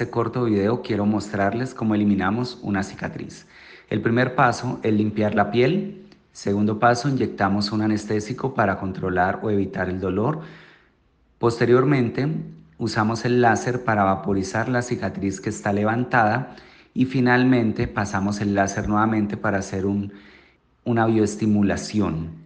este corto video quiero mostrarles cómo eliminamos una cicatriz. El primer paso es limpiar la piel. Segundo paso, inyectamos un anestésico para controlar o evitar el dolor. Posteriormente, usamos el láser para vaporizar la cicatriz que está levantada y finalmente pasamos el láser nuevamente para hacer una bioestimulación.